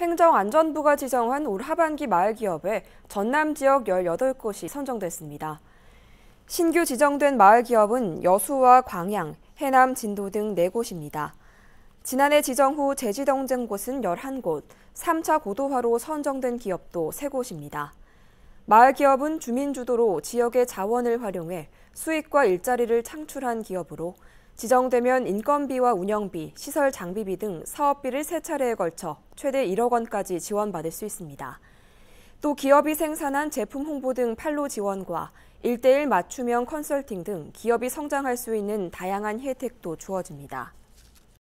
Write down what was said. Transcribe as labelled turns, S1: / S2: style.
S1: 행정안전부가 지정한 올 하반기 마을 기업에 전남 지역 18곳이 선정됐습니다. 신규 지정된 마을 기업은 여수와 광양, 해남, 진도 등 4곳입니다. 지난해 지정 후 재지정된 곳은 11곳, 3차 고도화로 선정된 기업도 3곳입니다. 마을 기업은 주민 주도로 지역의 자원을 활용해 수익과 일자리를 창출한 기업으로 지정되면 인건비와 운영비, 시설 장비비 등 사업비를 세 차례에 걸쳐 최대 1억 원까지 지원받을 수 있습니다. 또 기업이 생산한 제품 홍보 등 판로 지원과 일대일 맞춤형 컨설팅 등 기업이 성장할 수 있는 다양한 혜택도 주어집니다.